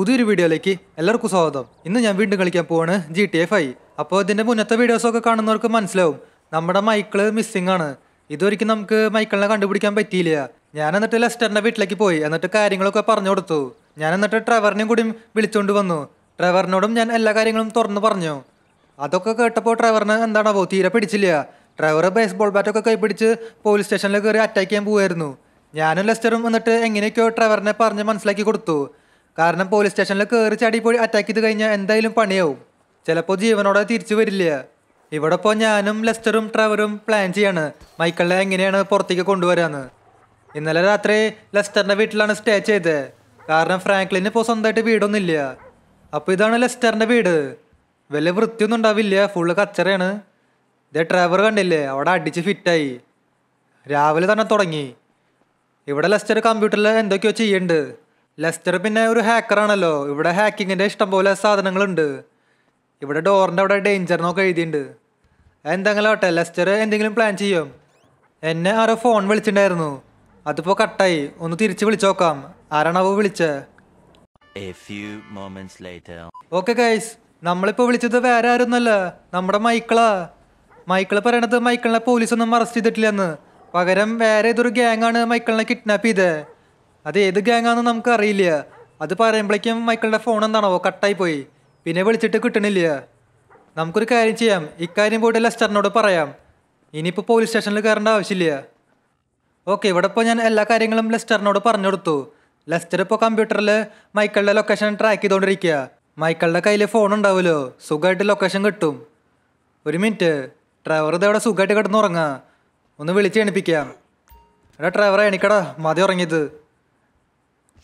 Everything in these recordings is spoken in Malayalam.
പുതിയൊരു വീഡിയോയിലേക്ക് എല്ലാവർക്കും സ്വാഗതം ഇന്ന് ഞാൻ വീണ്ടും കളിക്കാൻ പോവാണ് ജി ടി എഫ് ഐ അപ്പോൾ ഇതിൻ്റെ മുന്നത്തെ വീഡിയോസൊക്കെ കാണുന്നവർക്ക് മനസ്സിലാവും നമ്മുടെ മൈക്കിള് മിസ്സിംഗ് ആണ് ഇതൊരിക്കലും നമുക്ക് മൈക്കിളിനെ കണ്ടുപിടിക്കാൻ പറ്റിയില്ല ഞാൻ എന്നിട്ട് ലെസ്റ്ററിൻ്റെ വീട്ടിലേക്ക് പോയി എന്നിട്ട് കാര്യങ്ങളൊക്കെ പറഞ്ഞു കൊടുത്തു ഞാൻ എന്നിട്ട് ട്രവറിനെയും കൂടി വിളിച്ചുകൊണ്ട് വന്നു ട്രവറിനോടും ഞാൻ എല്ലാ കാര്യങ്ങളും തുറന്നു പറഞ്ഞു അതൊക്കെ കേട്ടപ്പോൾ ട്രവറിന് എന്താണാവോ തീരെ പിടിച്ചില്ല ഡ്രൈവർ ബേസ്ബോൾ ബാറ്റൊക്കെ കൈപിടിച്ച് പോലീസ് സ്റ്റേഷനിൽ കയറി അറ്റാക്ക് ചെയ്യാൻ പോവായിരുന്നു ഞാനും ലെസ്റ്ററും എന്നിട്ട് എങ്ങനെയൊക്കെയോ ഡ്രൈവറിനെ പറഞ്ഞ് മനസ്സിലാക്കി കൊടുത്തു കാരണം പോലീസ് സ്റ്റേഷനിൽ കയറി ചാടിപ്പോയി അറ്റാക്ക് ചെയ്ത് കഴിഞ്ഞാൽ എന്തായാലും പണിയാവും ചിലപ്പോൾ ജീവനോടെ തിരിച്ചു വരില്ല ഇവിടെ ഇപ്പോൾ ഞാനും ലെസ്റ്ററും ട്രവറും പ്ലാൻ ചെയ്യാണ് മൈക്കിളിനെ എങ്ങനെയാണ് പുറത്തേക്ക് കൊണ്ടുവരാന്ന് ഇന്നലെ രാത്രി ലെസ്റ്ററിൻ്റെ വീട്ടിലാണ് സ്റ്റേ ചെയ്തത് കാരണം ഫ്രാങ്ക്ലിന് ഇപ്പോൾ സ്വന്തമായിട്ട് വീടൊന്നുമില്ല അപ്പോൾ ഇതാണ് ലെസ്റ്ററിൻ്റെ വീട് വലിയ വൃത്തിയൊന്നും ഉണ്ടാവില്ല ഫുള്ള് കച്ചറയാണ് ഇതേ ഡ്രൈവർ കണ്ടില്ലേ അവിടെ അടിച്ച് ഫിറ്റായി രാവിലെ തന്നെ തുടങ്ങി ഇവിടെ ലെസ്റ്റർ കമ്പ്യൂട്ടറിൽ എന്തൊക്കെയോ ചെയ്യുന്നുണ്ട് ലെസ്റ്റർ പിന്നെ ഒരു ഹാക്കറാണല്ലോ ഇവിടെ ഹാക്കിങ്ങിൻ്റെ ഇഷ്ടംപോലെ സാധനങ്ങളുണ്ട് ഇവിടെ ഡോറിൻ്റെ അവിടെ ഡേഞ്ചർ എന്നൊക്കെ എഴുതിയിട്ടുണ്ട് എന്തെങ്കിലും ആട്ടെ ലെസ്റ്റർ എന്തെങ്കിലും പ്ലാൻ ചെയ്യും എന്നെ ആരോ ഫോൺ വിളിച്ചിട്ടുണ്ടായിരുന്നു അതിപ്പോൾ കട്ടായി ഒന്ന് തിരിച്ച് വിളിച്ചു നോക്കാം ആരാണാവ് വിളിച്ചത് ഓക്കെ ഗൈസ് നമ്മളിപ്പോൾ വിളിച്ചത് വേറെ ആരൊന്നല്ല നമ്മുടെ മൈക്കിളാ മൈക്കിൾ പറയണത് മൈക്കിളിനെ പോലീസൊന്നും അറസ്റ്റ് ചെയ്തിട്ടില്ലെന്ന് പകരം വേറെ ഏതൊരു ഗ്യാങ്ങാണ് മൈക്കിളിനെ കിഡ്നാപ്പ് ചെയ്തത് അത് ഏത് ഗ്യാങ്ങാന്ന് നമുക്ക് അറിയില്ല അത് പറയുമ്പോഴേക്കും മൈക്കിളുടെ ഫോൺ എന്താണോ കട്ടായി പോയി പിന്നെ വിളിച്ചിട്ട് കിട്ടണില്ല നമുക്കൊരു കാര്യം ചെയ്യാം ഇക്കാര്യം പോയിട്ട് ലെസ്റ്ററിനോട് പറയാം ഇനിയിപ്പോൾ പോലീസ് സ്റ്റേഷനിൽ കയറേണ്ട ആവശ്യമില്ല ഓക്കെ ഇവിടെ ഇപ്പോൾ ഞാൻ എല്ലാ കാര്യങ്ങളും ലെസ്റ്ററിനോട് പറഞ്ഞു കൊടുത്തു ലെസ്റ്റർ ഇപ്പോൾ കമ്പ്യൂട്ടറിൽ മൈക്കിളുടെ ലൊക്കേഷൻ ട്രാക്ക് ചെയ്തുകൊണ്ടിരിക്കുക മൈക്കിളുടെ കയ്യിൽ ഫോൺ ഉണ്ടാവുമല്ലോ സുഖമായിട്ട് ലൊക്കേഷൻ കിട്ടും ഒരു മിനിറ്റ് ഡ്രൈവർ ഇത് അവിടെ സുഖമായിട്ട് കിടന്ന് ഒന്ന് വിളിച്ച് എണിപ്പിക്കാം എടാ ഡ്രൈവറെ എണിക്കടാ മതി ഉറങ്ങിയത്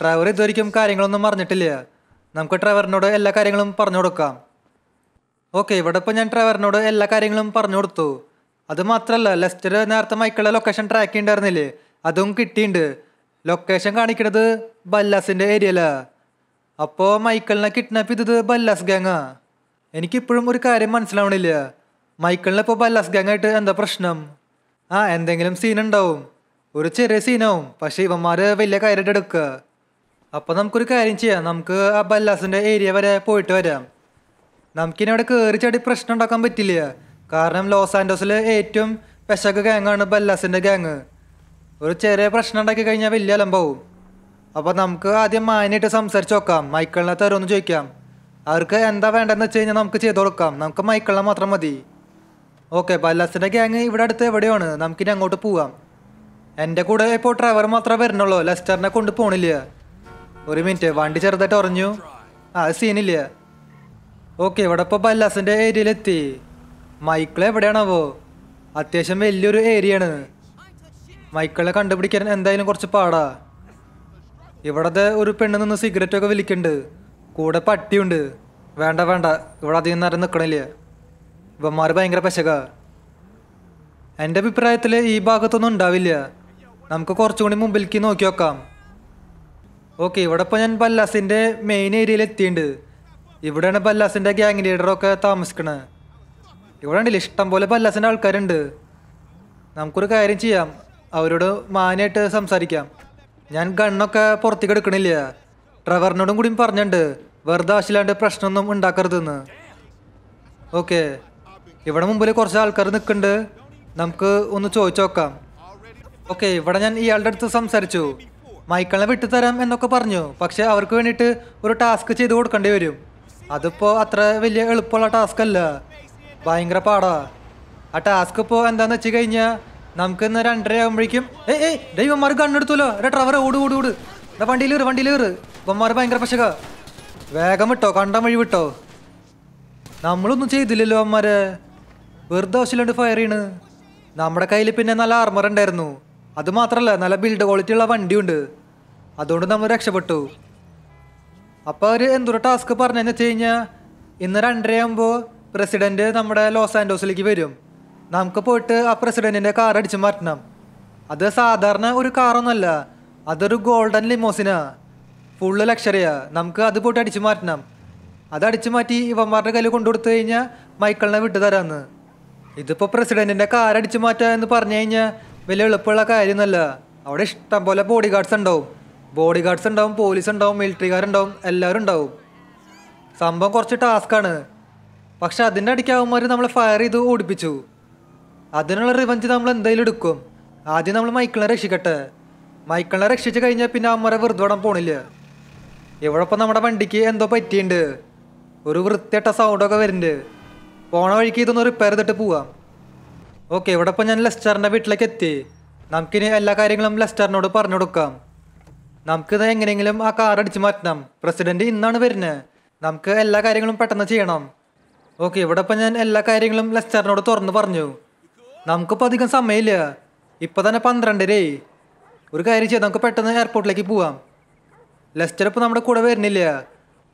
ഡ്രൈവർ ഇതുവരിക്കും കാര്യങ്ങളൊന്നും പറഞ്ഞിട്ടില്ല നമുക്ക് ഡ്രൈവറിനോട് എല്ലാ കാര്യങ്ങളും പറഞ്ഞു കൊടുക്കാം ഓക്കെ ഇവിടെ ഇപ്പോൾ ഞാൻ ഡ്രൈവറിനോട് എല്ലാ കാര്യങ്ങളും പറഞ്ഞു കൊടുത്തു അത് മാത്രമല്ല ലെസ്റ്റർ നേരത്തെ മൈക്കിളുടെ ലൊക്കേഷൻ ട്രാക്ക് ചെയ്യുന്നുണ്ടായിരുന്നില്ലേ അതും കിട്ടിയിട്ടുണ്ട് ലൊക്കേഷൻ കാണിക്കണത് ബല്ലാസിൻ്റെ ഏരിയയിലാണ് അപ്പോൾ മൈക്കിളിനെ കിഡ്നാപ്പ് ചെയ്തത് ബല്ലാസ് ഗാങ്ങാ എനിക്കിപ്പോഴും ഒരു കാര്യം മനസ്സിലാവണില്ല മൈക്കിളിനെ ഇപ്പോൾ ബല്ലാസ് ഗാങ്ങായിട്ട് എന്താ പ്രശ്നം ആ എന്തെങ്കിലും സീനുണ്ടാവും ഒരു ചെറിയ സീനാവും പക്ഷേ ഇവന്മാർ വലിയ കാര്യമായിട്ട് എടുക്കുക അപ്പോൾ നമുക്കൊരു കാര്യം ചെയ്യാം നമുക്ക് ആ ബല്ലാസിന്റെ ഏരിയ വരെ പോയിട്ട് വരാം നമുക്കിനി അവിടെ കയറി ചാടി പ്രശ്നം ഉണ്ടാക്കാൻ പറ്റില്ല കാരണം ലോസ് ആൻഡോസിൽ ഏറ്റവും പെശക് ഗ്യാങ്ങാണ് ബല്ലാസിന്റെ ഗ്യാങ് ഒരു ചെറിയ പ്രശ്നം ഉണ്ടാക്കി കഴിഞ്ഞാൽ വലിയ അലമ്പാവും അപ്പോൾ നമുക്ക് ആദ്യം മാനായിട്ട് സംസാരിച്ച് നോക്കാം മൈക്കിളിനെ തരുമെന്ന് ചോദിക്കാം അവർക്ക് എന്താ വേണ്ടതെന്ന് വെച്ച് കഴിഞ്ഞാൽ നമുക്ക് ചെയ്തു കൊടുക്കാം നമുക്ക് മൈക്കിളിനെ മാത്രം മതി ഓക്കെ ബല്ലാസിന്റെ ഗ്യാങ് ഇവിടെ അടുത്ത് എവിടെയാണ് നമുക്കിനി അങ്ങോട്ട് പോവാം എൻ്റെ കൂടെ ഇപ്പോൾ ഡ്രൈവർ മാത്രമേ വരുന്നുള്ളൂ ലെസ്റ്ററിനെ കൊണ്ട് പോകണില്ല ഒരു മിനിറ്റ് വണ്ടി ചെറുതായിട്ട് ഉറഞ്ഞു ആ സീനില്ല ഓക്കെ ഇവിടെ ഇപ്പോൾ പല്ലാസിൻ്റെ ഏരിയയിലെത്തി മൈക്കിൾ എവിടെയാണാവോ അത്യാവശ്യം വലിയൊരു ഏരിയയാണ് മൈക്കിളെ കണ്ടുപിടിക്കാൻ എന്തായാലും കുറച്ച് പാടാ ഇവിടത്തെ ഒരു പെണ്ണ് നിന്ന് ഒക്കെ വിളിക്കുന്നുണ്ട് കൂടെ പട്ടിയുണ്ട് വേണ്ട വേണ്ട ഇവിടെ അധികം നേരം നിൽക്കണില്ല ഇവന്മാർ ഭയങ്കര പശക എൻ്റെ അഭിപ്രായത്തിൽ ഈ ഭാഗത്തൊന്നും ഉണ്ടാവില്ല നമുക്ക് കുറച്ചുകൂടി മുമ്പിലേക്ക് നോക്കി നോക്കാം ഓക്കെ ഇവിടെ ഇപ്പൊ ഞാൻ ബല്ലാസിന്റെ മെയിൻ ഏരിയയിൽ എത്തിയിട്ടുണ്ട് ഇവിടെയാണ് ബല്ലാസിന്റെ ഗ്യാങ് ലീഡറൊക്കെ താമസിക്കണത് ഇവിടെ ഉണ്ടല്ലോ ഇഷ്ടംപോലെ ബല്ലാസിന്റെ ആൾക്കാരുണ്ട് നമുക്കൊരു കാര്യം ചെയ്യാം അവരോട് മാനായിട്ട് സംസാരിക്കാം ഞാൻ ഗണ്ണൊക്കെ പുറത്തേക്ക് എടുക്കണില്ല ഡ്രൈവറിനോടും കൂടി പറഞ്ഞിട്ടുണ്ട് വെറുതെ ആശയില്ലാണ്ട് പ്രശ്നമൊന്നും ഉണ്ടാക്കരുതെന്ന് ഓക്കെ ഇവിടെ മുമ്പിൽ കുറച്ച് ആൾക്കാർ നിൽക്കുന്നുണ്ട് നമുക്ക് ഒന്ന് ചോദിച്ചു നോക്കാം ഓക്കെ ഇവിടെ ഞാൻ ഇയാളുടെ അടുത്ത് സംസാരിച്ചു മൈക്കിളിനെ വിട്ടുതരാം എന്നൊക്കെ പറഞ്ഞു പക്ഷെ അവർക്ക് വേണ്ടിയിട്ട് ഒരു ടാസ്ക് ചെയ്ത് കൊടുക്കേണ്ടി വരും അതിപ്പോൾ അത്ര വലിയ എളുപ്പമുള്ള ടാസ്ക് അല്ല ഭയങ്കര പാടാ ആ ടാസ്ക് ഇപ്പോൾ എന്താന്ന് വെച്ച് കഴിഞ്ഞാൽ നമുക്ക് ഇന്ന് രണ്ടര ആകുമ്പോഴേക്കും ഏയ് ഏയ് ഡൈവന്മാർ കണ്ണെടുത്തല്ലോ എടാ ഡ്രൈവർ ഓട് ഓട് ഓട് എടാ വണ്ടിയിൽ കയറ് വണ്ടിയിൽ കയറ് ഇവന്മാർ ഭയങ്കര പശക വേഗം വിട്ടോ കണ്ടം വഴി വിട്ടോ നമ്മളൊന്നും ചെയ്തില്ലല്ലോ അമ്മമാരെ വെറുതെ ആവശ്യമില്ലാണ്ട് ഫയർ ചെയ്യണ് നമ്മുടെ കയ്യിൽ പിന്നെ നല്ല ആർമർ ഉണ്ടായിരുന്നു അതുമാത്രമല്ല നല്ല ബിൽഡ് ക്വാളിറ്റി ഉള്ള വണ്ടിയുണ്ട് അതുകൊണ്ട് നമ്മൾ രക്ഷപ്പെട്ടു അപ്പോൾ അവർ എന്തൊരു ടാസ്ക് പറഞ്ഞെന്ന് വെച്ച് കഴിഞ്ഞാൽ ഇന്ന് രണ്ടരയാകുമ്പോൾ പ്രസിഡൻറ്റ് നമ്മുടെ ലോസ് ആൻഡോസിലേക്ക് വരും നമുക്ക് പോയിട്ട് ആ പ്രസിഡൻറ്റിൻ്റെ കാർ അടിച്ചു മാറ്റണം അത് സാധാരണ ഒരു കാറൊന്നുമല്ല അതൊരു ഗോൾഡൻ ലിമോസിനാ ഫുള്ള് ലക്ഷറിയാ നമുക്ക് അത് പോയിട്ട് അടിച്ചു മാറ്റണം അത് അടിച്ചു മാറ്റി ഇവന്മാരുടെ കയ്യിൽ കൊണ്ടുകൊടുത്തു കഴിഞ്ഞാൽ മൈക്കിളിനെ വിട്ടു തരാമെന്ന് ഇതിപ്പോൾ പ്രസിഡൻറ്റിൻ്റെ കാർ അടിച്ചു മാറ്റുക എന്ന് പറഞ്ഞു കഴിഞ്ഞാൽ വലിയ എളുപ്പമുള്ള കാര്യമൊന്നുമല്ല അവിടെ ഇഷ്ടം പോലെ ബോഡി ഗാർഡ്സ് ഉണ്ടാവും ബോഡി ഗാർഡ്സ് ഉണ്ടാവും പോലീസ് ഉണ്ടാവും മിലിറ്ററികാരുണ്ടാവും എല്ലാവരും ഉണ്ടാവും സംഭവം കുറച്ച് ടാസ്ക്കാണ് പക്ഷെ അതിൻ്റെ അടിക്ക് നമ്മളെ ഫയർ ചെയ്ത് ഓടിപ്പിച്ചു അതിനുള്ള റിവഞ്ച് നമ്മൾ എന്തായാലും എടുക്കും ആദ്യം നമ്മൾ മൈക്കിളിനെ രക്ഷിക്കട്ടെ മൈക്കിളിനെ രക്ഷിച്ച് കഴിഞ്ഞാൽ പിന്നെ അമ്മരെ വെറുതെ വിടാൻ പോണില്ല ഇവിടെ നമ്മുടെ വണ്ടിക്ക് എന്തോ പറ്റിയുണ്ട് ഒരു വൃത്തിയട്ട സൗണ്ടൊക്കെ വരുന്നുണ്ട് പോണ വഴിക്ക് ഇതൊന്ന് റിപ്പയർ ചെയ്തിട്ട് പോവാം ഓക്കെ ഇവിടെ ഇപ്പോൾ ഞാൻ ലെസ്റ്ററിൻ്റെ വീട്ടിലേക്ക് എത്തി നമുക്കിനി എല്ലാ കാര്യങ്ങളും ലെസ്റ്ററിനോട് പറഞ്ഞു കൊടുക്കാം നമുക്കിത് എങ്ങനെയെങ്കിലും ആ കാർ അടിച്ചു മാറ്റണം പ്രസിഡന്റ് ഇന്നാണ് വരുന്നത് നമുക്ക് എല്ലാ കാര്യങ്ങളും പെട്ടെന്ന് ചെയ്യണം ഓക്കെ ഇവിടെ ഇപ്പോൾ ഞാൻ എല്ലാ കാര്യങ്ങളും ലെസ്റ്ററിനോട് തുറന്ന് പറഞ്ഞു നമുക്കിപ്പോൾ അധികം സമയമില്ല ഇപ്പോൾ തന്നെ പന്ത്രണ്ടരേ ഒരു കാര്യം ചെയ്യാം നമുക്ക് പെട്ടെന്ന് എയർപോർട്ടിലേക്ക് പോവാം ലെസ്റ്റർ ഇപ്പോൾ നമ്മുടെ കൂടെ വരുന്നില്ല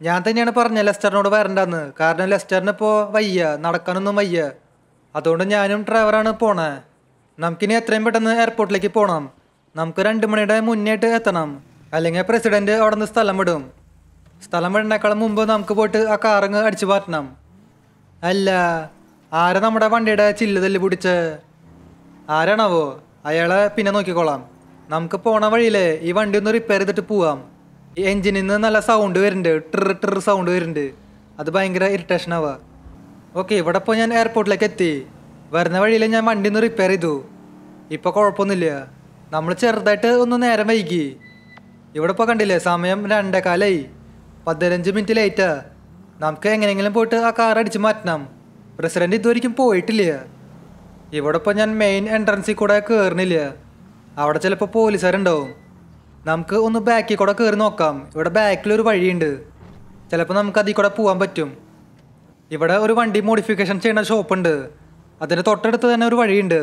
ഞാൻ തന്നെയാണ് പറഞ്ഞത് ലെസ്റ്ററിനോട് വരണ്ടെന്ന് കാരണം ലെസ്റ്ററിനിപ്പോൾ വയ്യ നടക്കാനൊന്നും വയ്യ അതുകൊണ്ട് ഞാനും ഡ്രൈവറാണ് പോണേ നമുക്കിനി എത്രയും പെട്ടെന്ന് എയർപോർട്ടിലേക്ക് പോകണം നമുക്ക് രണ്ട് മണിയുടെ മുന്നേട്ട് എത്തണം അല്ലെങ്കിൽ പ്രസിഡന്റ് അവിടെ നിന്ന് സ്ഥലം വിടും സ്ഥലം വിടണേക്കാളും മുമ്പ് നമുക്ക് പോയിട്ട് ആ കാറങ്ങ് അടിച്ചു പാറ്റണം അല്ല ആരെ നമ്മുടെ വണ്ടിയുടെ ചില്ല് തല്ലി പിടിച്ച് ആരാണാവോ അയാളെ പിന്നെ നോക്കിക്കോളാം നമുക്ക് പോണ വഴിയിലേ ഈ വണ്ടി ഒന്ന് റിപ്പയർ ചെയ്തിട്ട് പോവാം ഈ എൻജിനിൽ നല്ല സൗണ്ട് വരുന്നുണ്ട് ട്രിർ ട്രിർ സൗണ്ട് വരുന്നുണ്ട് അത് ഭയങ്കര ഇറിറ്റേഷൻ ആവുക ഓക്കെ ഇവിടെ ഇപ്പോൾ ഞാൻ എയർപോർട്ടിലേക്ക് എത്തി വരുന്ന വഴിയിൽ ഞാൻ വണ്ടി ഒന്ന് റിപ്പയർ ചെയ്തു ഇപ്പോൾ കുഴപ്പമൊന്നുമില്ല നമ്മൾ ചെറുതായിട്ട് ഒന്ന് നേരം വൈകി ഇവിടെ ഇപ്പോൾ കണ്ടില്ലേ സമയം രണ്ടേക്കാലായി പതിനഞ്ച് മിനിറ്റ് ലേറ്റാ നമുക്ക് എങ്ങനെയെങ്കിലും പോയിട്ട് ആ കാർ അടിച്ച് മാറ്റണം പ്രസിഡന്റ് ഇതുവരിക്കും പോയിട്ടില്ല ഇവിടെ ഇപ്പോൾ ഞാൻ മെയിൻ എൻട്രൻസിൽ കൂടെ കയറുന്നില്ല അവിടെ ചിലപ്പോൾ പോലീസുകാരുണ്ടാവും നമുക്ക് ഒന്ന് ബാക്കിൽ കൂടെ കയറി നോക്കാം ഇവിടെ ബാക്കിലൊരു വഴിയുണ്ട് ചിലപ്പോൾ നമുക്ക് അതിൽ കൂടെ പോകാൻ പറ്റും ഇവിടെ ഒരു വണ്ടി മോഡിഫിക്കേഷൻ ചെയ്യുന്ന ഷോപ്പുണ്ട് അതിന് തൊട്ടടുത്ത് തന്നെ ഒരു വഴിയുണ്ട്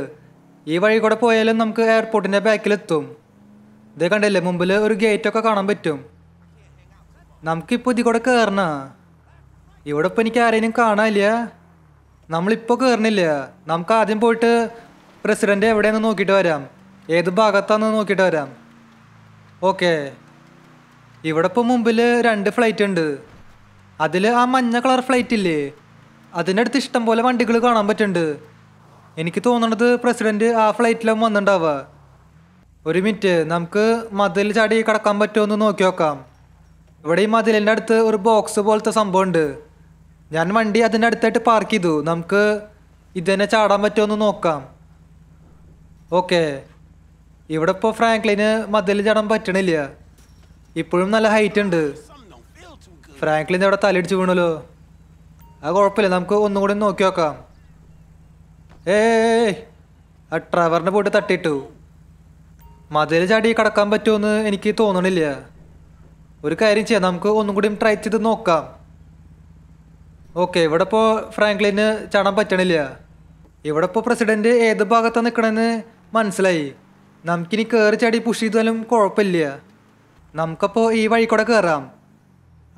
ഈ വഴി കൂടെ പോയാലും നമുക്ക് എയർപോർട്ടിൻ്റെ ബാക്കിലെത്തും ഇത് കണ്ടില്ലേ മുമ്പിൽ ഒരു ഗേറ്റൊക്കെ കാണാൻ പറ്റും നമുക്കിപ്പോൾ ഇതി കൂടെ കയറണ ഇവിടെ ഇപ്പോൾ എനിക്ക് ആരെയും കാണാനില്ല നമ്മളിപ്പോൾ കയറണില്ല നമുക്ക് ആദ്യം പോയിട്ട് പ്രസിഡൻ്റ് എവിടെയെന്ന് നോക്കിയിട്ട് വരാം ഏത് ഭാഗത്താണെന്ന് നോക്കിയിട്ട് വരാം ഓക്കെ ഇവിടെ ഇപ്പോൾ മുമ്പിൽ രണ്ട് ഫ്ലൈറ്റ് ഉണ്ട് അതിൽ ആ മഞ്ഞ കളർ ഫ്ലൈറ്റ് ഇല്ലേ അതിനടുത്ത് ഇഷ്ടം പോലെ വണ്ടികൾ കാണാൻ പറ്റുന്നുണ്ട് എനിക്ക് തോന്നണത് പ്രസിഡന്റ് ആ ഫ്ലൈറ്റിലും വന്നിട്ടുണ്ടാവുക ഒരു മിനിറ്റ് നമുക്ക് മതിൽ ചാടി കടക്കാൻ പറ്റുമോ എന്ന് നോക്കി നോക്കാം ഇവിടെ ഈ മതിലിൻ്റെ അടുത്ത് ഒരു ബോക്സ് പോലത്തെ സംഭവം ഉണ്ട് ഞാൻ വണ്ടി അതിൻ്റെ അടുത്തായിട്ട് പാർക്ക് ചെയ്തു നമുക്ക് ഇതന്നെ ചാടാൻ പറ്റുമോ എന്ന് നോക്കാം ഓക്കെ ഇവിടെ ഇപ്പോൾ ഫ്രാങ്ക്ലിന് മതിൽ ചാടാൻ പറ്റണില്ല ഇപ്പോഴും നല്ല ഹൈറ്റ് ഉണ്ട് ഫ്രാങ്ക്ലിൻ്റെ അവിടെ തലയിടിച്ച് വീണല്ലോ ആ കുഴപ്പമില്ല നമുക്ക് ഒന്നും കൂടി നോക്കി നോക്കാം ഏയ് ആ ട്രവറിനെ പോയിട്ട് തട്ടിയിട്ടു മതിൽ ചാടി കടക്കാൻ പറ്റുമെന്ന് എനിക്ക് തോന്നണില്ല ഒരു കാര്യം ചെയ്യാം നമുക്ക് ഒന്നും കൂടി ട്രൈ ചെയ്ത് നോക്കാം ഓക്കെ ഇവിടെ ഇപ്പോൾ ഫ്രാങ്ക്ലിന് ചാടാൻ പറ്റണില്ല ഇവിടെ ഇപ്പോൾ പ്രസിഡൻറ്റ് ഏത് ഭാഗത്താണ് നിൽക്കണമെന്ന് മനസ്സിലായി നമുക്കിനി കയറി ചാടി പുഷ് ചെയ്താലും കുഴപ്പമില്ല നമുക്കപ്പോൾ ഈ വഴി കൂടെ കയറാം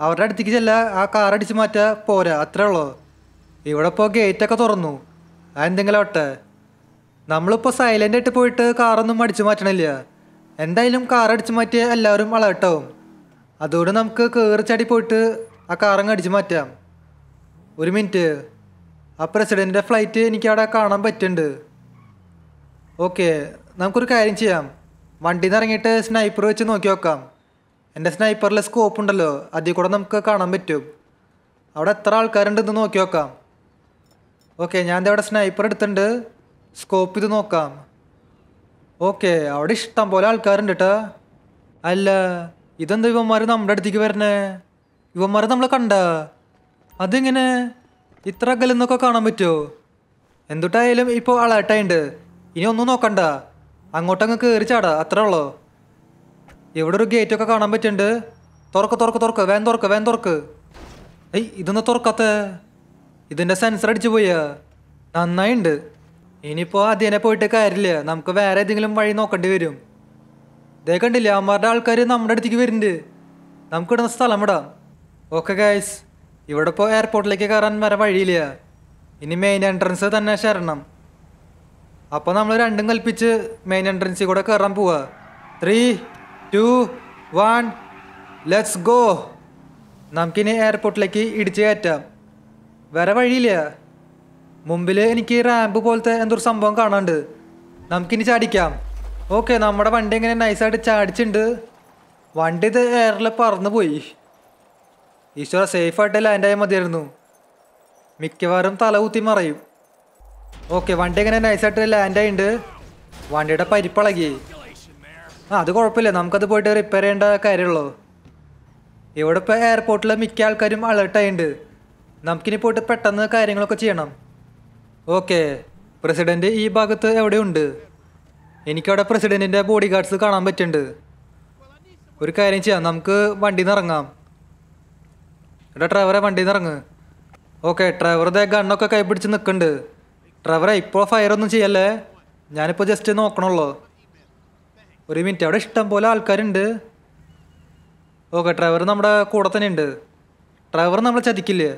അവരുടെ അടുത്തേക്ക് ചെല്ല ആ കാർ അടിച്ച് മാറ്റാ പോരാ അത്രേ ഉള്ളൂ ഇവിടെ ഇപ്പോൾ ഗേറ്റൊക്കെ തുറന്നു അതെന്തെങ്കിലും ആവട്ടെ നമ്മളിപ്പോൾ സൈലൻ്റ് ആയിട്ട് പോയിട്ട് കാറൊന്നും അടിച്ചു മാറ്റണില്ല എന്തായാലും കാർ അടിച്ചു മാറ്റിയാൽ എല്ലാവരും അളർട്ടാവും അതുകൊണ്ട് നമുക്ക് കയറിച്ചാടി പോയിട്ട് ആ കാറങ്ങ് അടിച്ചു മാറ്റാം ഒരു മിനിറ്റ് ആ പ്രസിഡൻറ്റിൻ്റെ ഫ്ലൈറ്റ് എനിക്ക് അവിടെ കാണാൻ പറ്റുന്നുണ്ട് ഓക്കെ നമുക്കൊരു കാര്യം ചെയ്യാം വണ്ടിയിൽ നിന്ന് ഇറങ്ങിയിട്ട് സ്നൈപ്പർ വെച്ച് നോക്കി നോക്കാം എൻ്റെ സ്നൈപ്പറിലെ സ്കോപ്പ് ഉണ്ടല്ലോ അതിൽ കൂടെ നമുക്ക് കാണാൻ പറ്റും അവിടെ എത്ര ആൾക്കാരുണ്ടെന്ന് നോക്കി നോക്കാം ഓക്കെ ഞാൻ അവിടെ സ്നൈപ്പർ എടുത്തിട്ടുണ്ട് സ്കോപ്പ് ഇത് നോക്കാം ഓക്കെ അവിടെ ഇഷ്ടം പോലെ ആൾക്കാരുണ്ട് കേട്ടോ അല്ല ഇതെന്താ ഇവന്മാർ നമ്മുടെ അടുത്തേക്ക് വരണേ ഇവന്മാരെ നമ്മൾ കണ്ട അതിങ്ങനെ ഇത്ര അകലെന്നൊക്കെ കാണാൻ പറ്റുമോ എന്തുട്ടായാലും ഇപ്പോൾ അളാട്ടായുണ്ട് ഇനി ഒന്നും നോക്കണ്ട അങ്ങോട്ടങ്ങ് കയറി ചാടാ അത്രേ ഉള്ളൂ ഇവിടെ ഒരു ഗേറ്റ് ഒക്കെ കാണാൻ പറ്റുന്നുണ്ട് തുറക്ക് തുറക്ക് തുറക്ക് വേൻ തുറക്ക് വേൻ തുറക്ക് ഏയ് ഇതൊന്ന് തുറക്കാത്ത ഇതിൻ്റെ സെൻസർ അടിച്ചു പോയാ നന്നായിണ്ട് ഇനിയിപ്പോൾ അതിനെ പോയിട്ട് കാര്യമില്ല നമുക്ക് വേറെ ഏതെങ്കിലും വഴി നോക്കേണ്ടി വരും ഇതേ കണ്ടില്ല അമ്മാരുടെ ആൾക്കാർ നമ്മുടെ അടുത്തേക്ക് വരുന്നുണ്ട് നമുക്ക് ഇടുന്ന സ്ഥലം ഇടാം ഓക്കെ ഗായ്സ് ഇവിടെ ഇപ്പോൾ എയർപോർട്ടിലേക്ക് കയറാൻ വരെ വഴിയില്ല ഇനി മെയിൻ എൻട്രൻസ് തന്നെ ശരണം അപ്പോൾ നമ്മൾ രണ്ടും കൽപ്പിച്ച് മെയിൻ എൻട്രൻസിൽ കൂടെ കയറാൻ പോവാ three two one let's go നമുക്കിനി എയർപോർട്ടിലേക്ക് ഇടിച്ച് കയറ്റാം വേറെ വഴിയില്ല മുമ്പിൽ എനിക്ക് റാമ്പ് പോലത്തെ എന്തൊരു സംഭവം കാണാണ്ട് നമുക്കിനി ചാടിക്കാം ഓക്കെ നമ്മുടെ വണ്ടി എങ്ങനെ നൈസായിട്ട് ചാടിച്ചിട്ടുണ്ട് വണ്ടി ഇത് എയറിൽ പറന്നു പോയി ഈശ്വര സേഫായിട്ട് ആയാൽ മതിയായിരുന്നു മിക്കവാറും തല ഊത്തി മറയും ഓക്കെ വണ്ടി എങ്ങനെ നൈസായിട്ട് ആയിട്ടുണ്ട് വണ്ടിയുടെ പരിപ്പളകി ആ അത് കുഴപ്പമില്ല നമുക്കത് പോയിട്ട് റിപ്പയർ ചെയ്യേണ്ട കാര്യമുള്ളൂ ഇവിടെ ഇപ്പോൾ എയർപോർട്ടിലെ മിക്ക ആൾക്കാരും അലേർട്ടായിട്ടുണ്ട് നമുക്കിനി പോയിട്ട് പെട്ടെന്ന് കാര്യങ്ങളൊക്കെ ചെയ്യണം ഓക്കെ പ്രസിഡന്റ് ഈ ഭാഗത്ത് എവിടെയുണ്ട് എനിക്കവിടെ പ്രസിഡൻറ്റിൻ്റെ ബോഡി ഗാർഡ്സ് കാണാൻ പറ്റുന്നുണ്ട് ഒരു കാര്യം ചെയ്യാം നമുക്ക് വണ്ടിയിൽ നിന്ന് ഇറങ്ങാം എടാ ഡ്രൈവറെ വണ്ടിയിൽ നിന്ന് ഇറങ്ങ് ഓക്കെ ഡ്രൈവറുടെ ഗണ്ണൊക്കെ കൈപിടിച്ച് നിൽക്കുന്നുണ്ട് ഡ്രൈവറെ ഇപ്പോൾ ഫയറൊന്നും ചെയ്യല്ലേ ഞാനിപ്പോൾ ജസ്റ്റ് നോക്കണുള്ളൂ ഒരു മിനിറ്റ് അവിടെ ഇഷ്ടം പോലെ ആൾക്കാരുണ്ട് ഓക്കെ ഡ്രൈവർ നമ്മുടെ കൂടെ തന്നെ ഉണ്ട് ഡ്രൈവർ നമ്മളെ ചതിക്കില്ലേ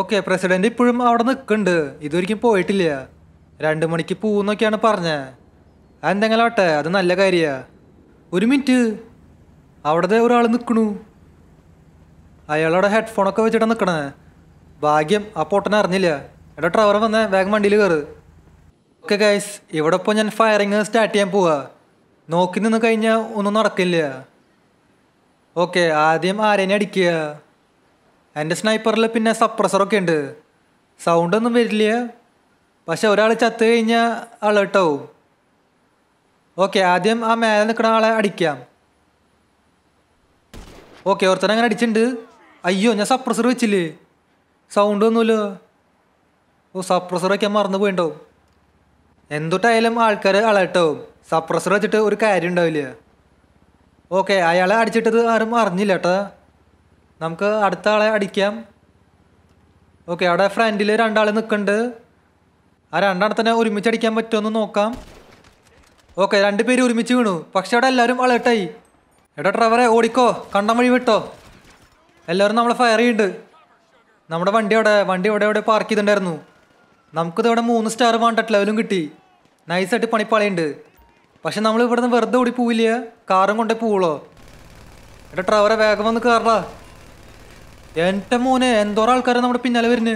ഓക്കെ പ്രസിഡൻ്റ് ഇപ്പോഴും അവിടെ നിൽക്കുന്നുണ്ട് ഇതൊരിക്കും പോയിട്ടില്ല രണ്ട് മണിക്ക് പോകുന്നൊക്കെയാണ് പറഞ്ഞത് അതെന്തെങ്കിലും ആട്ടെ അത് നല്ല കാര്യമാണ് ഒരു മിനിറ്റ് അവിടെ ഒരാൾ നിൽക്കണു അയാളവിടെ ഹെഡ്ഫോണൊക്കെ വെച്ചിട്ടാണ് നിൽക്കണേ ഭാഗ്യം ആ പൊട്ടനെ അറിഞ്ഞില്ല എടാ ഡ്രൈവർ വന്നേ വേഗം വണ്ടിയിൽ കയറ് ഓക്കെ ഗൈസ് ഇവിടെ ഇപ്പോൾ ഞാൻ ഫയറിങ് സ്റ്റാർട്ട് ചെയ്യാൻ പോവാ നോക്കി നിന്ന് കഴിഞ്ഞാൽ ഒന്നും നടക്കില്ല ഓക്കെ ആദ്യം ആരേനെ അടിക്കുക എൻ്റെ സ്നൈപ്പറിൽ പിന്നെ സപ്രസറൊക്കെ ഉണ്ട് സൗണ്ടൊന്നും വരില്ല പക്ഷെ ഒരാൾ ചത്തു കഴിഞ്ഞാൽ അളട്ടാവും ഓക്കെ ആദ്യം ആ മേലെ നിൽക്കുന്ന ആളെ അടിക്കാം ഓക്കെ ഓർത്തനെ അങ്ങനെ അടിച്ചിട്ടുണ്ട് അയ്യോ ഞാൻ സപ്രസർ വെച്ചില്ലേ സൗണ്ട് ഒന്നുമില്ലോ ഓ സപ്രസർ വയ്ക്കാൻ മറന്നു പോയിണ്ടാവും എന്തൊട്ടായാലും ആൾക്കാർ അളട്ടാവും സപ്രസർ വെച്ചിട്ട് ഒരു കാര്യം ഉണ്ടാവില്ല ഓക്കെ അയാളെ അടിച്ചിട്ടത് ആരും അറിഞ്ഞില്ല കേട്ടോ നമുക്ക് അടുത്ത ആളെ അടിക്കാം ഓക്കെ അവിടെ ഫ്രണ്ടിൽ രണ്ടാൾ നിൽക്കുന്നുണ്ട് ആ രണ്ടാളെ തന്നെ ഒരുമിച്ച് അടിക്കാൻ പറ്റുമെന്ന് നോക്കാം ഓക്കെ രണ്ട് പേര് ഒരുമിച്ച് വീണു പക്ഷെ അവിടെ എല്ലാവരും അലേർട്ടായി എടാ ഡ്രൈവറെ ഓടിക്കോ കണ്ണം വഴി വിട്ടോ എല്ലാവരും നമ്മളെ ഫയർ ചെയ്യുന്നുണ്ട് നമ്മുടെ വണ്ടി അവിടെ വണ്ടി അവിടെ അവിടെ പാർക്ക് ചെയ്തിട്ടുണ്ടായിരുന്നു നമുക്കിത് ഇവിടെ മൂന്ന് സ്റ്റാർ വാണ്ടട്ട് ലെവലും കിട്ടി നൈസായിട്ട് പണിപ്പാളയുണ്ട് പക്ഷെ നമ്മൾ ഇവിടുന്ന് വെറുതെ ഓടി പോവില്ല കാറും കൊണ്ടേ പോവുള്ളോ എന്റെ ട്രവറെ വേഗം വന്ന് കയറടാ എന്റെ മോനെ എന്തോരം ആൾക്കാരെ നമ്മുടെ പിന്നാലെ വരുന്നു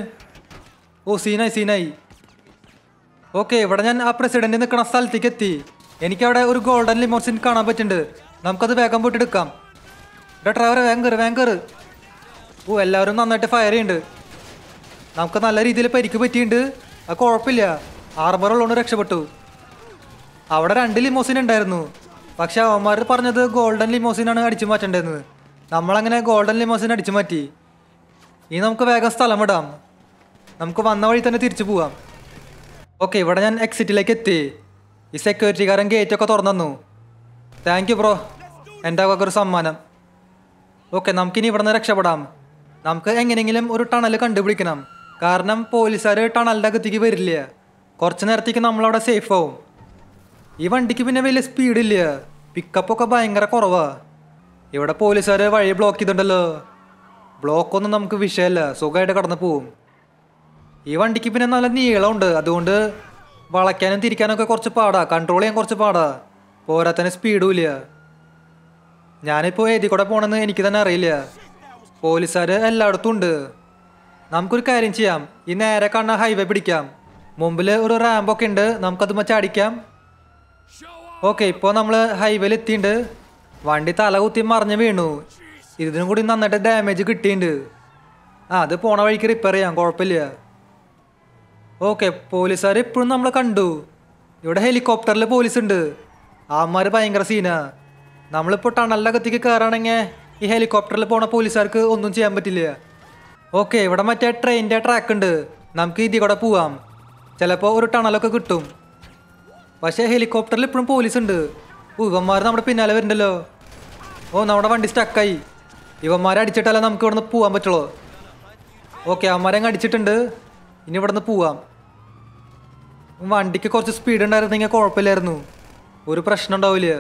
ഓ സീനായി സീനായി ഓക്കെ ഇവിടെ ഞാൻ ആ പ്രസിഡന്റ് നിൽക്കുന്ന സ്ഥലത്തേക്ക് എത്തി എനിക്കവിടെ ഒരു ഗോൾഡൻ ലിമോസിൻ കാണാൻ പറ്റുന്നുണ്ട് നമുക്കത് വേഗം പോയിട്ട് എടുക്കാം എടാ ഡ്രൈവറെ വേഗം കയറ് വേഗം കയറ് ഓ എല്ലാവരും നന്നായിട്ട് ഫയർ ചെയ്യുന്നുണ്ട് നമുക്ക് നല്ല രീതിയിൽ പരിക്ക് പറ്റിയിട്ടുണ്ട് അത് കുഴപ്പമില്ല ആർബറുള്ളതുകൊണ്ട് രക്ഷപ്പെട്ടു അവിടെ രണ്ട് ലിമോസിൻ ഉണ്ടായിരുന്നു പക്ഷെ അവന്മാർ പറഞ്ഞത് ഗോൾഡൻ ലിമോസിനാണ് അടിച്ചു മാറ്റേണ്ടതെന്ന് നമ്മളങ്ങനെ ഗോൾഡൻ ലിമോസിൻ അടിച്ചു മാറ്റി ഇനി നമുക്ക് വേഗം സ്ഥലം ഇടാം നമുക്ക് വന്ന വഴി തന്നെ തിരിച്ചു പോവാം ഓക്കെ ഇവിടെ ഞാൻ എക്സിറ്റിലേക്ക് എത്തി ഈ സെക്യൂരിറ്റിക്കാരൻ ഗേറ്റൊക്കെ തുറന്നു താങ്ക് യു ബ്രോ എൻ്റെ ഒരു സമ്മാനം ഓക്കെ നമുക്കിനി ഇവിടെ നിന്ന് രക്ഷപ്പെടാം നമുക്ക് എങ്ങനെയെങ്കിലും ഒരു ടണൽ കണ്ടുപിടിക്കണം കാരണം പോലീസുകാർ ടണലിൻ്റെ അകത്തേക്ക് വരില്ല കുറച്ച് നേരത്തേക്ക് നമ്മളവിടെ സേഫ് ആവും ഈ വണ്ടിക്ക് പിന്നെ വലിയ സ്പീഡില്ല പിക്കപ്പൊക്കെ ഭയങ്കര കുറവാ ഇവിടെ പോലീസുകാർ വഴി ബ്ലോക്ക് ചെയ്തിട്ടുണ്ടല്ലോ ബ്ലോക്കൊന്നും നമുക്ക് വിഷയമല്ല സുഖമായിട്ട് കടന്നു പോവും ഈ വണ്ടിക്ക് പിന്നെ നല്ല നീളമുണ്ട് അതുകൊണ്ട് വളയ്ക്കാനും തിരിക്കാനൊക്കെ കുറച്ച് പാടാ കൺട്രോൾ ചെയ്യാൻ കുറച്ച് പാടാ പോരാത്തന്നെ സ്പീഡും ഇല്ല ഞാനിപ്പോൾ എഴുതി കൂടെ പോകണമെന്ന് എനിക്ക് തന്നെ അറിയില്ല പോലീസുകാർ എല്ലായിടത്തും ഉണ്ട് നമുക്കൊരു കാര്യം ചെയ്യാം ഈ നേരെ കാണുന്ന ഹൈവേ പിടിക്കാം മുമ്പിൽ ഒരു റാമ്പൊക്കെ ഉണ്ട് നമുക്കത് മറ്റടിക്കാം ഓക്കെ ഇപ്പോൾ നമ്മൾ ഹൈവേയിൽ എത്തിയിട്ടുണ്ട് വണ്ടി തല കുത്തി മറിഞ്ഞ് വീണു ഇതിനും കൂടി നന്നായിട്ട് ഡാമേജ് കിട്ടിയിട്ടുണ്ട് ആ അത് പോണ വഴിക്ക് റിപ്പയർ ചെയ്യാം കുഴപ്പമില്ല ഓക്കെ പോലീസുകാർ ഇപ്പോഴും നമ്മളെ കണ്ടു ഇവിടെ ഹെലികോപ്റ്ററിൽ പോലീസ് ഉണ്ട് ആമാർ ഭയങ്കര സീനാ നമ്മളിപ്പോൾ ടണലിനകത്തേക്ക് കയറുകയാണെങ്കിൽ ഈ ഹെലികോപ്റ്ററിൽ പോണ പോലീസുകാർക്ക് ഒന്നും ചെയ്യാൻ പറ്റില്ല ഓക്കെ ഇവിടെ മറ്റേ ട്രെയിനിൻ്റെ ട്രാക്ക് ഉണ്ട് നമുക്ക് ഇതിൽ കൂടെ പോവാം ചിലപ്പോൾ ഒരു ടണലൊക്കെ കിട്ടും പക്ഷേ ഹെലികോപ്റ്ററിൽ ഇപ്പോഴും പോലീസ് ഉണ്ട് ഇവന്മാർ നമ്മുടെ പിന്നാലെ വരുന്നുണ്ടല്ലോ ഓ നമ്മുടെ വണ്ടി സ്റ്റക്കായി ഇവന്മാരെ അടിച്ചിട്ടല്ലേ നമുക്ക് ഇവിടുന്ന് പോകാൻ പറ്റുള്ളൂ ഓക്കെ അവന്മാരെ അങ്ങ് അടിച്ചിട്ടുണ്ട് ഇനി ഇവിടുന്ന് പോവാം വണ്ടിക്ക് കുറച്ച് സ്പീഡ് ഉണ്ടായിരുന്നെങ്കിൽ കുഴപ്പമില്ലായിരുന്നു ഒരു പ്രശ്നം ഉണ്ടാവില്ല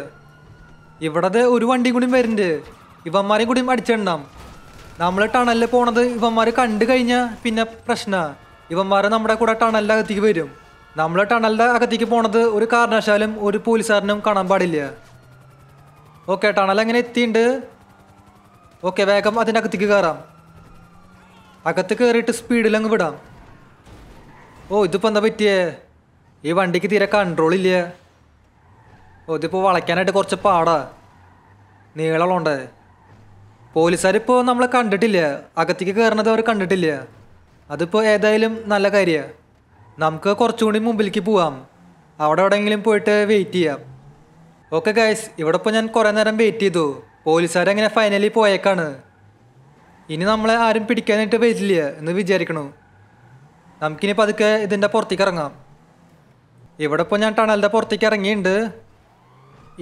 ഇവിടെ ഒരു വണ്ടി കൂടിയും വരുന്നുണ്ട് ഇവന്മാരെയും കൂടിയും അടിച്ചിടണം നമ്മൾ ടണലിൽ പോണത് ഇവന്മാർ കണ്ടു കഴിഞ്ഞാൽ പിന്നെ പ്രശ്നമാണ് ഇവന്മാരെ നമ്മുടെ കൂടെ ടണലിൻ്റെ അകത്തേക്ക് വരും നമ്മൾ ടണലിൻ്റെ അകത്തേക്ക് പോണത് ഒരു കാരണവശാലും ഒരു പോലീസുകാരനും കാണാൻ പാടില്ല ഓക്കെ ടണൽ എങ്ങനെ എത്തിയിട്ടുണ്ട് ഓക്കെ വേഗം അതിൻ്റെ അകത്തേക്ക് കയറാം അകത്ത് കയറിയിട്ട് സ്പീഡിൽ അങ്ങ് വിടാം ഓ ഇതിപ്പോൾ എന്താ പറ്റിയേ ഈ വണ്ടിക്ക് തീരെ കൺട്രോൾ ഇല്ല ഓ ഇതിപ്പോൾ വളയ്ക്കാനായിട്ട് കുറച്ച് പാടാ നീളമുണ്ട് പോലീസുകാരിപ്പോൾ നമ്മളെ കണ്ടിട്ടില്ല അകത്തേക്ക് കയറണത് അവർ കണ്ടിട്ടില്ല അതിപ്പോൾ ഏതായാലും നല്ല കാര്യമാണ് നമുക്ക് കുറച്ചുകൂടി മുമ്പിലേക്ക് പോവാം അവിടെ എവിടെയെങ്കിലും പോയിട്ട് വെയിറ്റ് ചെയ്യാം ഓക്കെ ഗൈസ് ഇവിടെ ഇപ്പോൾ ഞാൻ കുറേ നേരം വെയിറ്റ് ചെയ്തു അങ്ങനെ ഫൈനലി പോയേക്കാണ് ഇനി നമ്മളെ ആരും പിടിക്കാനായിട്ട് വരില്ല എന്ന് വിചാരിക്കണു നമുക്കിനി പതുക്കെ ഇതിൻ്റെ പുറത്തേക്ക് ഇറങ്ങാം ഇവിടെ ഇപ്പോൾ ഞാൻ ടണലിൻ്റെ പുറത്തേക്ക് ഇറങ്ങിയിട്ടുണ്ട്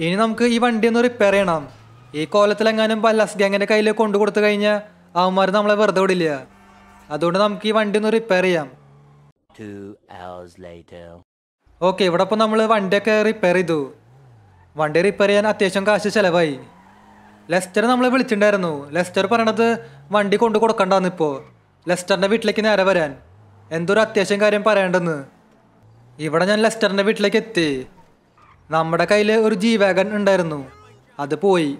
ഇനി നമുക്ക് ഈ വണ്ടി ഒന്ന് റിപ്പയർ ചെയ്യണം ഈ കോലത്തിലെങ്ങാനും ബല്ലാസ് ഗ്യാങ്ങിൻ്റെ കയ്യിൽ കൊണ്ടു കൊടുത്തു കഴിഞ്ഞാൽ അവന്മാർ നമ്മളെ വെറുതെ വിടില്ല അതുകൊണ്ട് നമുക്ക് ഈ വണ്ടി ഒന്ന് റിപ്പയർ ചെയ്യാം ഓക്കെ ഇവിടെ ഇപ്പോൾ നമ്മൾ വണ്ടിയൊക്കെ റിപ്പയർ ചെയ്തു വണ്ടി റിപ്പയർ ചെയ്യാൻ അത്യാവശ്യം കാശ് ചിലവായി ലെസ്റ്റർ നമ്മൾ വിളിച്ചിട്ടുണ്ടായിരുന്നു ലെസ്റ്റർ പറയണത് വണ്ടി കൊണ്ട് കൊടുക്കണ്ടെന്ന് ഇപ്പോൾ ലെസ്റ്ററിൻ്റെ വീട്ടിലേക്ക് നേരെ വരാൻ എന്തൊരു അത്യാവശ്യം കാര്യം പറയേണ്ടെന്ന് ഇവിടെ ഞാൻ ലെസ്റ്ററിൻ്റെ വീട്ടിലേക്ക് എത്തി നമ്മുടെ കയ്യിൽ ഒരു ജി വാഗൺ ഉണ്ടായിരുന്നു അത് പോയി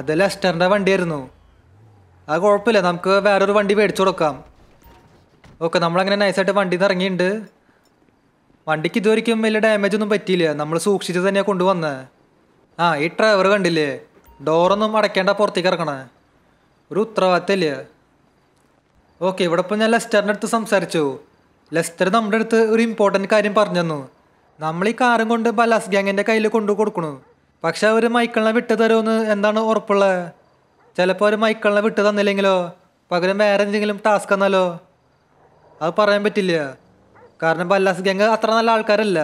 അത് ലെസ്റ്ററിൻ്റെ വണ്ടിയായിരുന്നു അത് കുഴപ്പമില്ല നമുക്ക് വേറൊരു വണ്ടി മേടിച്ചു കൊടുക്കാം ഓക്കെ നമ്മളങ്ങനെ നൈസായിട്ട് വണ്ടിയിൽ നിന്ന് ഇറങ്ങിയിട്ടുണ്ട് വണ്ടിക്ക് ഇതുവരിക്കും വലിയ ഡാമേജ് ഒന്നും പറ്റിയില്ല നമ്മൾ സൂക്ഷിച്ചത് തന്നെയാണ് കൊണ്ടുവന്നത് ആ ഈ ഡ്രൈവർ കണ്ടില്ലേ ഡോറൊന്നും അടയ്ക്കേണ്ട പുറത്തേക്ക് ഇറക്കണേ ഒരു ഉത്തരവാദിത്തമില്ല ഓക്കെ ഇവിടെ ഇപ്പോൾ ഞാൻ ലെസ്റ്ററിൻ്റെ അടുത്ത് സംസാരിച്ചു ലെസ്റ്റർ നമ്മുടെ അടുത്ത് ഒരു ഇമ്പോർട്ടൻറ്റ് കാര്യം പറഞ്ഞു തന്നു നമ്മൾ ഈ കാറും കൊണ്ട് ബലാസ് ഗ്യാങ്ങിൻ്റെ കയ്യിൽ കൊണ്ടു കൊടുക്കണു പക്ഷെ അവർ മൈക്കിളിനെ വിട്ടു തരുമെന്ന് എന്താണ് ഉറപ്പുള്ളത് ചിലപ്പോൾ അവർ മൈക്കിളിനെ വിട്ടു തന്നില്ലെങ്കിലോ പകരം വേറെ എന്തെങ്കിലും ടാസ്ക് തന്നാലോ അത് പറയാൻ പറ്റില്ല കാരണം ബല്ലാസ് ഗ്യാങ് അത്ര നല്ല ആൾക്കാരല്ല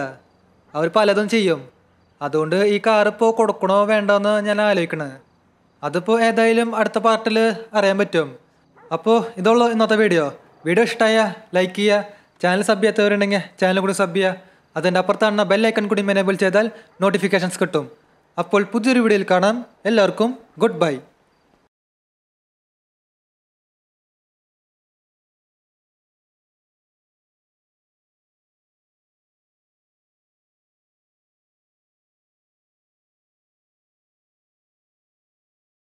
അവർ പലതും ചെയ്യും അതുകൊണ്ട് ഈ കാർ ഇപ്പോൾ കൊടുക്കണോ എന്ന് ഞാൻ ആലോചിക്കണേ അതിപ്പോൾ ഏതായാലും അടുത്ത പാർട്ടിൽ അറിയാൻ പറ്റും അപ്പോൾ ഇതുള്ളൂ ഇന്നത്തെ വീഡിയോ വീഡിയോ ഇഷ്ടമായ ലൈക്ക് ചെയ്യുക ചാനൽ സബ് ചെയ്യാത്തവരുണ്ടെങ്കിൽ ചാനൽ കൂടി സബ് ചെയ്യുക അതിൻ്റെ അപ്പുറത്താണ് ബെൽ ഐക്കൺ കൂടി എനേബിൾ ചെയ്താൽ നോട്ടിഫിക്കേഷൻസ് കിട്ടും അപ്പോൾ പുതിയൊരു വീഡിയോയിൽ കാണാം എല്ലാവർക്കും ഗുഡ് ബൈ